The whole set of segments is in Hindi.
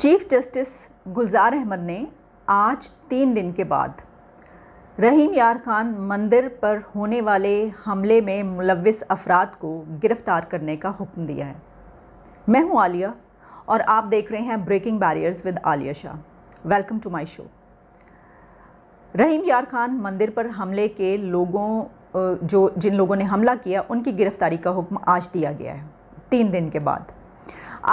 चीफ जस्टिस गुलजार अहमद ने आज तीन दिन के बाद रहीम यार खान मंदिर पर होने वाले हमले में मुलविस अफराद को गिरफ़्तार करने का हुक्म दिया है मैं हूं आलिया और आप देख रहे हैं breaking barriers with Aliya Shah welcome to my show Rahim Yar Khan मंदिर पर हमले के लोगों जो जिन लोगों ने हमला किया उनकी गिरफ़्तारी का हुक्म आज दिया गया है तीन दिन के बाद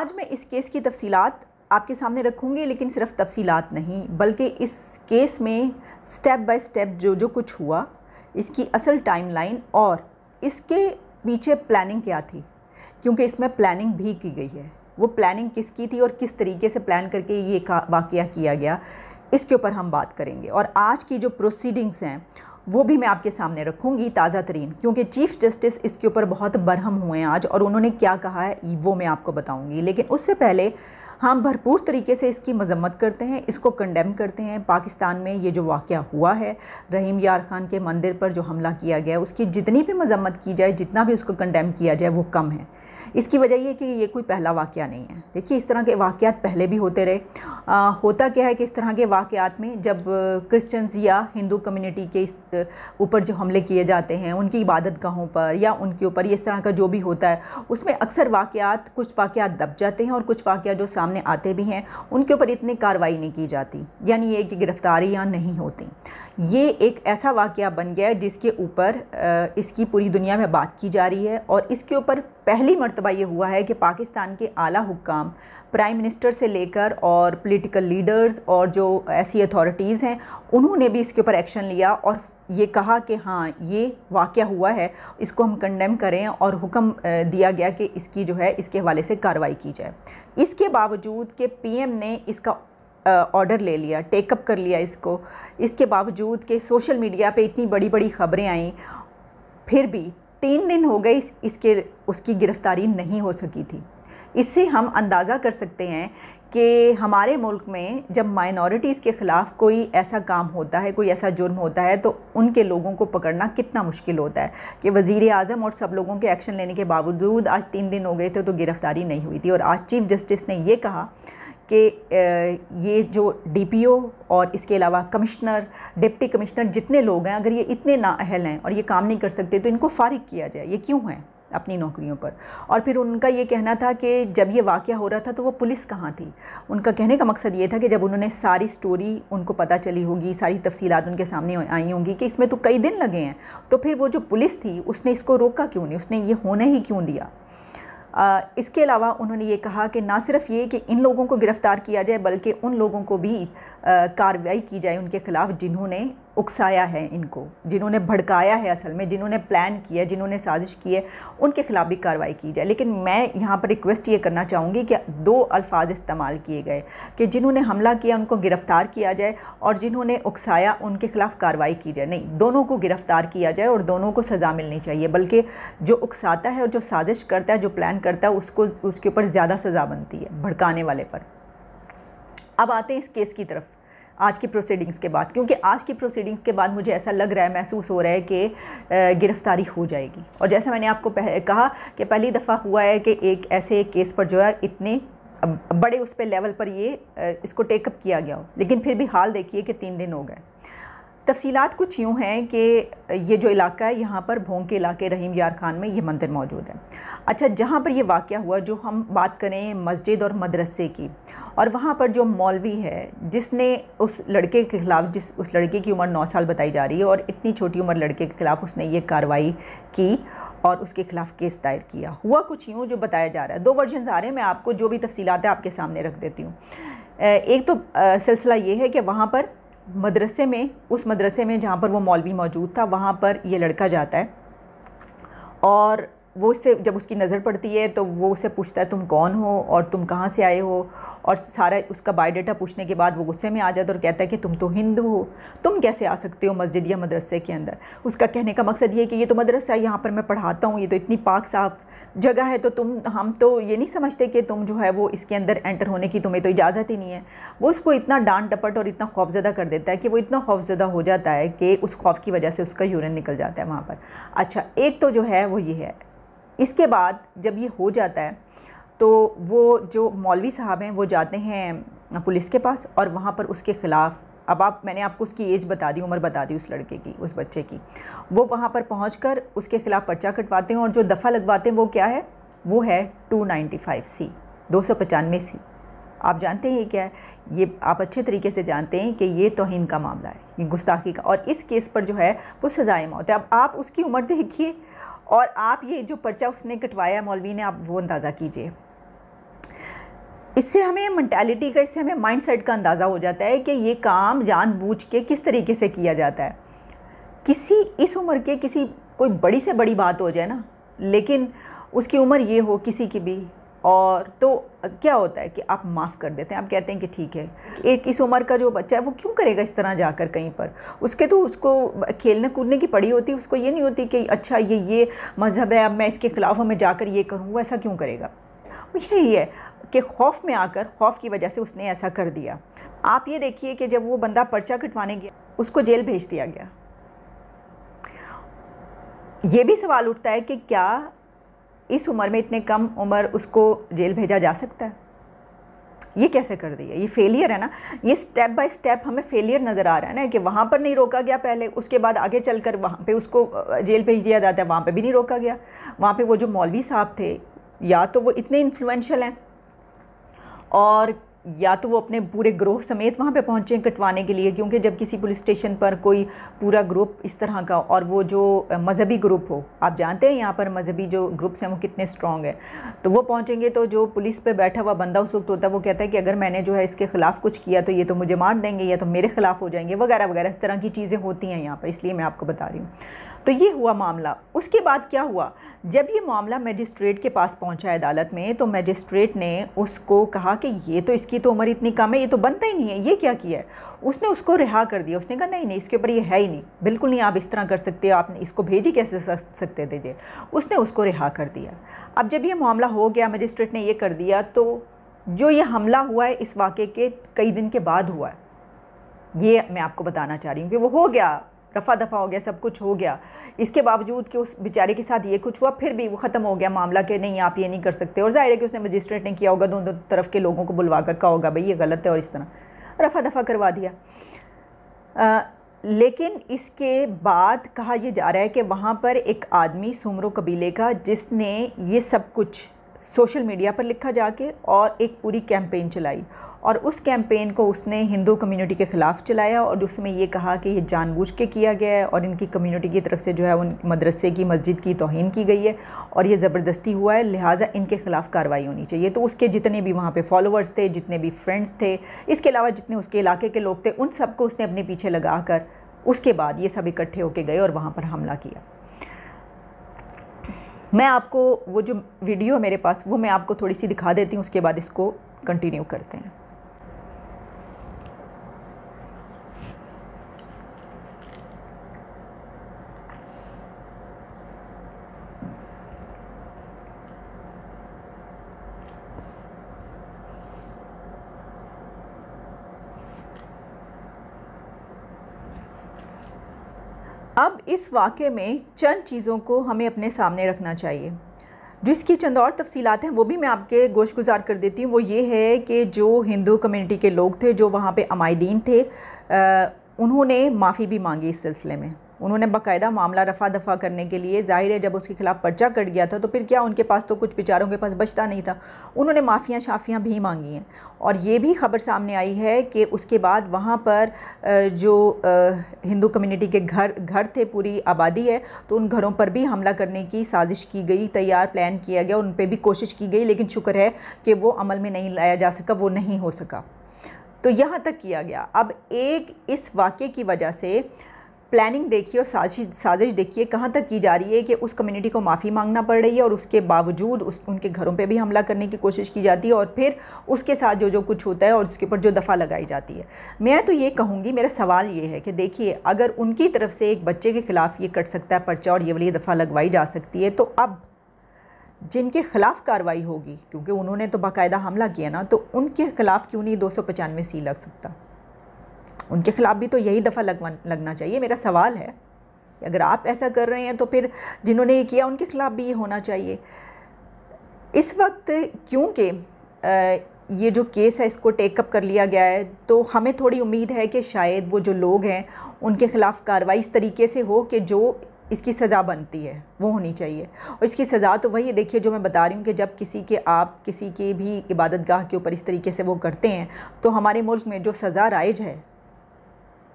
आज मैं इस केस की तफसीलात आपके सामने रखूँगी लेकिन सिर्फ तफसीलात नहीं बल्कि इस केस में स्टेप बाय स्टेप जो जो कुछ हुआ इसकी असल टाइमलाइन और इसके पीछे प्लानिंग क्या थी क्योंकि इसमें प्लानिंग भी की गई है वो प्लानिंग किसकी थी और किस तरीके से प्लान करके ये वाक़ किया गया इसके ऊपर हम बात करेंगे और आज की जो प्रोसीडिंग्स हैं वो भी मैं आपके सामने रखूँगी ताज़ा तरीन क्योंकि चीफ़ जस्टिस इसके ऊपर बहुत बरहम हुए हैं आज और उन्होंने क्या कहा है वो मैं आपको बताऊँगी लेकिन उससे पहले हम भरपूर तरीके से इसकी मजम्मत करते हैं इसको कंडेम करते हैं पाकिस्तान में ये जो वाक़ हुआ है रहीम यार खान के मंदिर पर जो हमला किया गया उसकी जितनी भी मजम्मत की जाए जितना भी उसको कंडेम किया जाए वो कम है इसकी वजह ये कि ये कोई पहला वाक़ नहीं है देखिए इस तरह के वाक़ात पहले भी होते रहे आ, होता क्या है कि इस तरह के वाक़ात में जब क्रिश्चियंस या हिंदू कम्युनिटी के ऊपर जो हमले किए जाते हैं उनकी इबादत गाहों पर या उनके ऊपर इस तरह का जो भी होता है उसमें अक्सर वाक़ात कुछ वाक़ात दब जाते हैं और कुछ वाक़ जो सामने आते भी हैं उनके ऊपर इतनी कार्रवाई नहीं की जाती यानी ये कि गिरफ़्तारियाँ नहीं होती ये एक ऐसा वाक़ बन गया है जिसके ऊपर इसकी पूरी दुनिया में बात की जा रही है और इसके ऊपर पहली मरतबा ये हुआ है कि पाकिस्तान के आला हुकाम प्राइम मिनिस्टर से लेकर और पॉलिटिकल लीडर्स और जो ऐसी अथॉरिटीज़ हैं उन्होंने भी इसके ऊपर एक्शन लिया और ये कहा कि हाँ ये वाक़ हुआ है इसको हम कंडेम करें और हुक्म दिया गया कि इसकी जो है इसके हवाले से कार्रवाई की जाए इसके बावजूद कि पीएम ने इसका ऑर्डर ले लिया टेकअप कर लिया इसको इसके बावजूद कि सोशल मीडिया पे इतनी बड़ी बड़ी खबरें आईं फिर भी तीन दिन हो गए इस, इसके उसकी गिरफ्तारी नहीं हो सकी थी इससे हम अंदाज़ा कर सकते हैं कि हमारे मुल्क में जब माइनॉरिटीज़ के ख़िलाफ़ कोई ऐसा काम होता है कोई ऐसा जुर्म होता है तो उनके लोगों को पकड़ना कितना मुश्किल होता है कि वज़ी अजम और सब लोगों के एक्शन लेने के बावजूद आज तीन दिन हो गए थे तो गिरफ़्तारी नहीं हुई थी और आज चीफ़ जस्टिस ने यह कहा कि ये जो डीपीओ और इसके अलावा कमिश्नर डिप्टी कमिश्नर जितने लोग हैं अगर ये इतने नाअहल हैं और ये काम नहीं कर सकते तो इनको फ़ारिग किया जाए ये क्यों हैं अपनी नौकरियों पर और फिर उनका ये कहना था कि जब ये वाक़ हो रहा था तो वो पुलिस कहाँ थी उनका कहने का मकसद ये था कि जब उन्होंने सारी स्टोरी उनको पता चली होगी सारी तफसीलात उनके सामने आई होंगी कि इसमें तो कई दिन लगे हैं तो फिर वो जो पुलिस थी उसने इसको रोका क्यों नहीं उसने ये होने ही क्यों दिया इसके अलावा उन्होंने ये कहा कि ना सिर्फ ये कि इन लोगों को गिरफ़्तार किया जाए बल्कि उन लोगों को भी कार्रवाई की जाए उनके ख़िलाफ़ जिन्होंने उकसाया है इनको जिन्होंने भड़काया है असल में जिन्होंने प्लान किया जिन्होंने साजिश की है उनके ख़िलाफ़ भी कार्रवाई की जाए लेकिन मैं यहाँ पर रिक्वेस्ट ये करना चाहूँगी कि दो अल्फाज इस्तेमाल किए गए कि जिन्होंने हमला किया उनको गिरफ़्तार किया जाए और जिन्होंने उकसाया उनके ख़िलाफ़ कार्रवाई की जाए नहीं दोनों को गिरफ़्तार किया जाए और दोनों को सज़ा मिलनी चाहिए बल्कि जो उकसाता है और जो साजिश करता है जो प्लान करता है उसको उसके ऊपर ज़्यादा सज़ा बनती है भड़काने वाले पर अब आते हैं इस केस की तरफ आज की प्रोसीडिंग्स के बाद क्योंकि आज की प्रोसीडिंग्स के बाद मुझे ऐसा लग रहा है महसूस हो रहा है कि गिरफ़्तारी हो जाएगी और जैसा मैंने आपको पह, कहा कि पहली दफ़ा हुआ है कि एक ऐसे केस पर जो है इतने बड़े उस पर लेवल पर ये इसको टेकअप किया गया हो लेकिन फिर भी हाल देखिए कि तीन दिन हो गए तफसीलात कुछ यूँ हैं कि ये जो इलाका है यहाँ पर भोंग के इलाके रहीम यार खान में ये मंदिर मौजूद है अच्छा जहाँ पर ये वाक़ हुआ जो हम बात करें मस्जिद और मदरसे की और वहाँ पर जो मौलवी है जिसने उस लड़के के ख़िलाफ़ जिस उस लड़के की उम्र नौ साल बताई जा रही है और इतनी छोटी उम्र लड़के के ख़िलाफ़ उसने ये कार्रवाई की और उसके ख़िलाफ़ केस दायर किया हुआ कुछ यूँ जो बताया जा रहा है दो वर्जन आ रहे हैं मैं आपको जो भी तफसीलत है आपके सामने रख देती हूँ एक तो सिलसिला ये है कि वहाँ पर मदरसे में उस मदरसे में जहाँ पर वो मौलवी मौजूद था वहाँ पर ये लड़का जाता है और वो उससे जब उसकी नज़र पड़ती है तो वो उससे पूछता है तुम कौन हो और तुम कहाँ से आए हो और सारा उसका बायोडाटा पूछने के बाद वो गुस्से में आ जाता है और कहता है कि तुम तो हिंदू हो तुम कैसे आ सकते हो मस्जिद या मदरसे के अंदर उसका कहने का मकसद ये है कि ये तो मदरसा है यहाँ पर मैं पढ़ाता हूँ ये तो इतनी पाक साफ जगह है तो तुम हम तो ये नहीं समझते कि तुम जो है वो इसके अंदर एंटर होने की तुम्हें तो इजाज़त ही नहीं है वो उसको इतना डांट डपट और इतना खौफजदा कर देता है कि वो इतना खौफजदा हो जाता है कि उस खौफ की वजह से उसका यूरन निकल जाता है वहाँ पर अच्छा एक तो जो है वो ये है इसके बाद जब ये हो जाता है तो वो जो मौलवी साहब हैं वो जाते हैं पुलिस के पास और वहाँ पर उसके ख़िलाफ़ अब आप मैंने आपको उसकी एज बता दी उम्र बता दी उस लड़के की उस बच्चे की वो वहाँ पर पहुँच उसके ख़िलाफ़ पर्चा कटवाते हैं और जो दफ़ा लगवाते हैं वो क्या है वो है फाइव सी दो सौ पचानवे सी आप जानते हैं ये क्या है ये आप अच्छे तरीके से जानते हैं कि ये तोहिन का मामला है ये गुस्ताखी का और इस केस पर जो है वो सज़ाए मौत है अब आप उसकी उम्र देखिए और आप ये जो पर्चा उसने कटवाया मौलवी ने आप वो अंदाज़ा कीजिए इससे हमें मैंटेलिटी का इससे हमें माइंड सेट का अंदाज़ा हो जाता है कि ये काम जानबूझ के किस तरीके से किया जाता है किसी इस उम्र के किसी कोई बड़ी से बड़ी बात हो जाए ना लेकिन उसकी उम्र ये हो किसी की भी और तो क्या होता है कि आप माफ़ कर देते हैं आप कहते हैं कि ठीक है एक इस उम्र का जो बच्चा है वो क्यों करेगा इस तरह जाकर कहीं पर उसके तो उसको खेलने कूदने की पड़ी होती है उसको ये नहीं होती कि अच्छा ये ये मज़हब है अब मैं इसके ख़िलाफ़ हमें जाकर ये करूँ वो ऐसा क्यों करेगा यही है कि खौफ में आकर खौफ की वजह से उसने ऐसा कर दिया आप ये देखिए कि जब वो बंदा पर्चा कटवाने गया उसको जेल भेज दिया गया ये भी सवाल उठता है कि क्या इस उम्र में इतने कम उम्र उसको जेल भेजा जा सकता है ये कैसे कर दिया ये फेलियर है ना ये स्टेप बाय स्टेप हमें फेलियर नज़र आ रहा है ना कि वहाँ पर नहीं रोका गया पहले उसके बाद आगे चल कर वहाँ पर उसको जेल भेज दिया जाता है वहाँ पर भी नहीं रोका गया वहाँ पर वो जो मौलवी साहब थे या तो वो इतने इन्फ्लुन्शल हैं और या तो वो अपने पूरे ग्रोह समेत वहाँ पे पहुँचे कटवाने के लिए क्योंकि जब किसी पुलिस स्टेशन पर कोई पूरा ग्रुप इस तरह का और वो जो मज़हबी ग्रुप हो आप जानते हैं यहाँ पर मज़हबी जो ग्रुप्स हैं वो कितने स्ट्रॉन्ग हैं तो वो पहुँचेंगे तो जो पुलिस पे बैठा हुआ बंदा उस वक्त होता है वो कहता है कि अगर मैंने जो है इसके ख़िलाफ़ कुछ किया तो ये तो मुझे मार देंगे या तो मेरे ख़िलाफ़ हो जाएंगे वगैरह वगैरह इस तरह की चीज़ें होती हैं यहाँ पर इसलिए मैं आपको बता रही हूँ तो ये हुआ मामला उसके बाद क्या हुआ जब ये मामला मजिस्ट्रेट के पास पहुँचा अदालत में तो मजिस्ट्रेट ने उसको कहा कि ये तो इसकी इसकी तो उम्र इतनी कम है ये तो बनता ही नहीं है ये क्या किया है उसने उसको रिहा कर दिया उसने कहा नहीं नहीं इसके ऊपर ये है ही नहीं बिल्कुल नहीं आप इस तरह कर सकते आप इसको भेज ही कैसे सकते थे उसने उसको रिहा कर दिया अब जब ये मामला हो गया मजिस्ट्रेट ने ये कर दिया तो जो ये हमला हुआ है इस वाक़े के कई दिन के बाद हुआ है ये मैं आपको बताना चाह रही हूँ कि वो हो गया रफ़ा दफ़ा हो गया सब कुछ हो गया इसके बावजूद कि उस बेचारे के साथ ये कुछ हुआ फिर भी वो ख़त्म हो गया मामला कि नहीं आप ये नहीं कर सकते और ज़ाहिर है कि उसने मजिस्ट्रेट ने किया होगा दोनों तरफ के लोगों को बुलवा कर कहा होगा भाई ये गलत है और इस तरह रफ़ा दफ़ा करवा दिया आ, लेकिन इसके बाद कहा यह जा रहा है कि वहाँ पर एक आदमी सुमरों कबीले का जिसने ये सब कुछ सोशल मीडिया पर लिखा जाके और एक पूरी कैंपेन चलाई और उस कैंपेन को उसने हिंदू कम्युनिटी के ख़िलाफ़ चलाया और उसमें ये कहा कि ये जानबूझ के किया गया है और इनकी कम्युनिटी की तरफ से जो है उन मदरसे की मस्जिद की तोहन की गई है और ये ज़बरदस्ती हुआ है लिहाजा इनके ख़िलाफ़ कार्रवाई होनी चाहिए तो उसके जितने भी वहाँ पर फॉलोअर्स थे जितने भी फ्रेंड्स थे इसके अलावा जितने उसके इलाके के लोग थे उन सबको उसने अपने पीछे लगा कर उसके बाद ये सब इकट्ठे होके गए और वहाँ पर हमला किया मैं आपको वो जो वीडियो है मेरे पास वो मैं आपको थोड़ी सी दिखा देती हूँ उसके बाद इसको कंटिन्यू करते हैं अब इस वाक़े में चंद चीज़ों को हमें अपने सामने रखना चाहिए जो इसकी चंद और तफसीलत हैं वो भी मैं आपके गोश गुजार कर देती हूँ वो ये है कि जो हिंदू कम्युनिटी के लोग थे जो वहाँ पे अमायदीन थे आ, उन्होंने माफ़ी भी मांगी इस सिलसिले में उन्होंने बाकायदा मामला रफा दफा करने के लिए जाहिर है जब उसके खिलाफ पर्चा कट गया था तो फिर क्या उनके पास तो कुछ बेचारों के पास बचता नहीं था उन्होंने माफिया शाफियाँ भी मांगी हैं और ये भी खबर सामने आई है कि उसके बाद वहाँ पर जो हिंदू कम्युनिटी के घर घर थे पूरी आबादी है तो उन घरों पर भी हमला करने की साजिश की गई तैयार प्लान किया गया उन पर भी कोशिश की गई लेकिन शुक्र है कि वो अमल में नहीं लाया जा सका वो नहीं हो सका तो यहाँ तक किया गया अब एक इस वाक़े की वजह से प्लानिंग देखिए और साजिश साजिश देखिए कहाँ तक की जा रही है कि उस कम्युनिटी को माफ़ी मांगना पड़ रही है और उसके बावजूद उस उनके घरों पे भी हमला करने की कोशिश की जाती है और फिर उसके साथ जो जो कुछ होता है और उसके ऊपर जो दफ़ा लगाई जाती है मैं तो ये कहूँगी मेरा सवाल ये है कि देखिए अगर उनकी तरफ से एक बच्चे के ख़िलाफ़ ये कट सकता है पर्चा और ये वाली दफ़ा लगवाई जा सकती है तो अब जिनके ख़िलाफ़ कार्रवाई होगी क्योंकि उन्होंने तो बाकायदा हमला किया ना तो उनके ख़िलाफ़ क्यों नहीं दो सी लग सकता उनके ख़िलाफ़ भी तो यही दफ़ा लगवा लगना चाहिए मेरा सवाल है अगर आप ऐसा कर रहे हैं तो फिर जिन्होंने ये किया उनके ख़िलाफ़ भी ये होना चाहिए इस वक्त क्योंकि ये जो केस है इसको टेकअप कर लिया गया है तो हमें थोड़ी उम्मीद है कि शायद वो जो लोग हैं उनके ख़िलाफ़ कार्रवाई इस तरीके से हो कि जो इसकी सज़ा बनती है वो होनी चाहिए और इसकी सज़ा तो वही देखिए जो मैं बता रही हूँ कि जब किसी के आप किसी के भी इबादत गाह के ऊपर इस तरीके से वो करते हैं तो हमारे मुल्क में जो सज़ा राइज है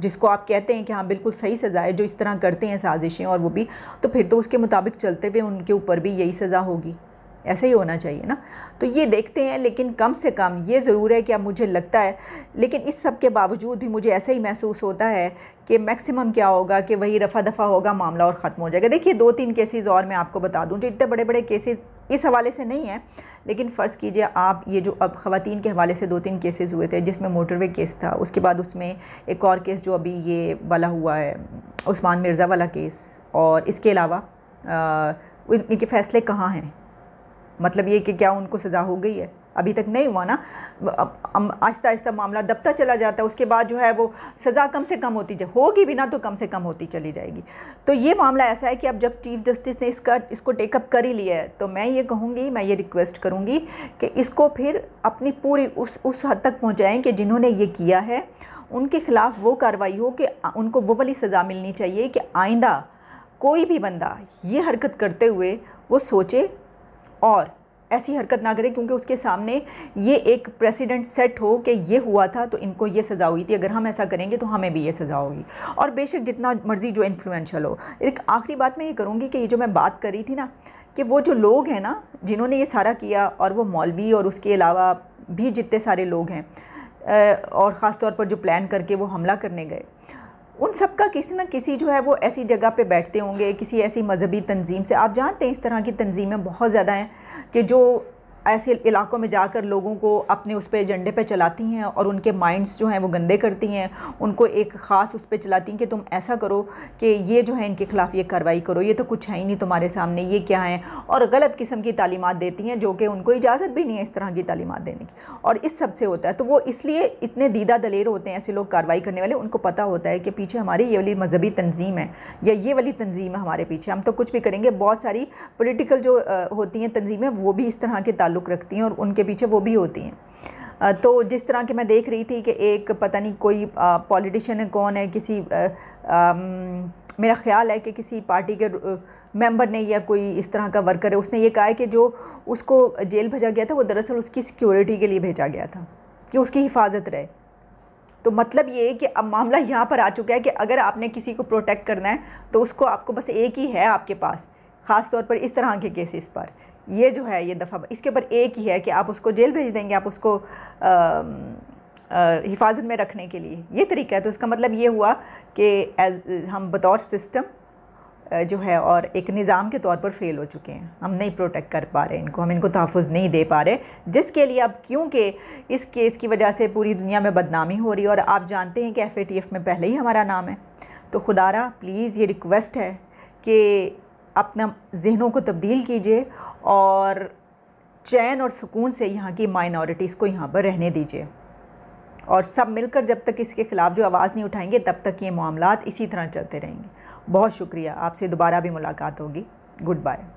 जिसको आप कहते हैं कि हाँ बिल्कुल सही सज़ा है जो इस तरह करते हैं साजिशें और वो भी तो फिर तो उसके मुताबिक चलते हुए उनके ऊपर भी यही सज़ा होगी ऐसा ही होना चाहिए ना तो ये देखते हैं लेकिन कम से कम ये ज़रूर है कि अब मुझे लगता है लेकिन इस सब के बावजूद भी मुझे ऐसा ही महसूस होता है कि मैक्सिमम क्या होगा कि वही रफ़ा दफ़ा होगा मामला और ख़त्म हो जाएगा देखिए दो तीन केसेस और मैं आपको बता दूं जो इतने बड़े बड़े केसेस इस हवाले से नहीं है लेकिन फ़र्ज़ कीजिए आप ये जो अब ख़वान के हवाले से दो तीन केसेस हुए थे जिसमें मोटरवे केस था उसके बाद उसमें एक और केस जो अभी ये वाला हुआ है उस्मान मिर्ज़ा वाला केस और इसके अलावा इनके फ़ैसले कहाँ हैं मतलब ये कि क्या उनको सज़ा हो गई है अभी तक नहीं हुआ ना आहिस्ता आहिस्ता मामला दबता चला जाता है उसके बाद जो है वो सज़ा कम से कम होती जाए होगी भी ना तो कम से कम होती चली जाएगी तो ये मामला ऐसा है कि अब जब चीफ जस्टिस ने इसका इसको टेकअप कर ही लिया है तो मैं ये कहूँगी मैं ये रिक्वेस्ट करूँगी कि इसको फिर अपनी पूरी उस उस हद तक पहुँचाएँ कि जिन्होंने ये किया है उनके ख़िलाफ़ वो कार्रवाई हो कि उनको वो वाली सज़ा मिलनी चाहिए कि आइंदा कोई भी बंदा ये हरकत करते हुए वो सोचे और ऐसी हरकत ना करे क्योंकि उसके सामने ये एक प्रेसिडेंट सेट हो कि ये हुआ था तो इनको ये सज़ा हुई थी अगर हम ऐसा करेंगे तो हमें भी ये सज़ा होगी और बेशक जितना मर्ज़ी जो इन्फ्लुएंशल हो एक आखिरी बात मैं ये करूँगी कि ये जो मैं बात कर रही थी ना कि वो जो लोग हैं ना जिन्होंने ये सारा किया और वो मौलवी और उसके अलावा भी जितने सारे लोग हैं और ख़ास तौर पर जो प्लान करके वो हमला करने गए उन सब का किसी न किसी जो है वो ऐसी जगह पे बैठते होंगे किसी ऐसी मजहबी तंजीम से आप जानते हैं इस तरह की तंजीमें बहुत ज़्यादा हैं कि जो ऐसे इलाकों में जाकर लोगों को अपने उस पर एजेंडे पे चलाती हैं और उनके माइंड्स जो हैं वो गंदे करती हैं उनको एक ख़ास उस पर चलाती हैं कि तुम ऐसा करो कि ये जो है इनके ख़िलाफ़ ये कार्रवाई करो ये तो कुछ है ही नहीं तुम्हारे सामने ये क्या है और गलत किस्म की तालीमत देती हैं जो कि उनको इजाज़त भी नहीं है इस तरह की तालीमत देने की और इस सबसे होता है तो वो इसलिए इतने दीदा दलेर होते हैं ऐसे लोग कार्रवाई करने वाले उनको पता होता है कि पीछे हमारी ये वाली मजहबी तंजीम है या ये वाली तंजीम है हमारे पीछे हम तो कुछ भी करेंगे बहुत सारी पोलिटिकल जो होती हैं तंजीमें वो भी इस तरह के ताल्लुक़ रखती हैं और उनके पीछे वो भी होती हैं तो जिस तरह की मैं देख रही थी कि एक पता नहीं कोई पॉलिटिशियन है कौन है किसी आ, आ, मेरा ख्याल है कि किसी पार्टी के मेंबर ने या कोई इस तरह का वर्कर है उसने ये कहा है कि जो उसको जेल भेजा गया था वो दरअसल उसकी सिक्योरिटी के लिए भेजा गया था कि उसकी हिफाजत रहे तो मतलब ये कि अब मामला यहाँ पर आ चुका है कि अगर आपने किसी को प्रोटेक्ट करना है तो उसको आपको बस एक ही है आपके पास ख़ास तौर पर इस तरह के केसेस पर ये जो है ये दफ़ा इसके ऊपर एक ही है कि आप उसको जेल भेज देंगे आप उसको हिफाजत में रखने के लिए ये तरीका है तो इसका मतलब ये हुआ कि एज हम बतौर सिस्टम जो है और एक निज़ाम के तौर पर फ़ेल हो चुके हैं हम नहीं प्रोटेक्ट कर पा रहे इनको हम इनको तहफ़ नहीं दे पा रहे जिसके लिए अब क्योंकि इस केस की वजह से पूरी दुनिया में बदनामी हो रही है और आप जानते हैं कि एफ में पहले ही हमारा नाम है तो खुदारा प्लीज़ ये रिक्वेस्ट है कि अपना जहनों को तब्दील कीजिए और चैन और सुकून से यहाँ की माइनॉरिटीज़ को यहाँ पर रहने दीजिए और सब मिलकर जब तक इसके ख़िलाफ़ जो आवाज़ नहीं उठाएंगे तब तक ये मामला इसी तरह चलते रहेंगे बहुत शुक्रिया आपसे दोबारा भी मुलाकात होगी गुड बाय